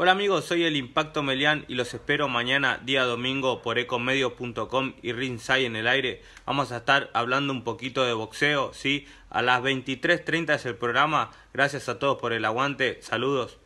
Hola amigos, soy el Impacto Melián y los espero mañana día domingo por Ecomedio.com y Rinsay en el aire. Vamos a estar hablando un poquito de boxeo, ¿sí? A las 23.30 es el programa. Gracias a todos por el aguante. Saludos.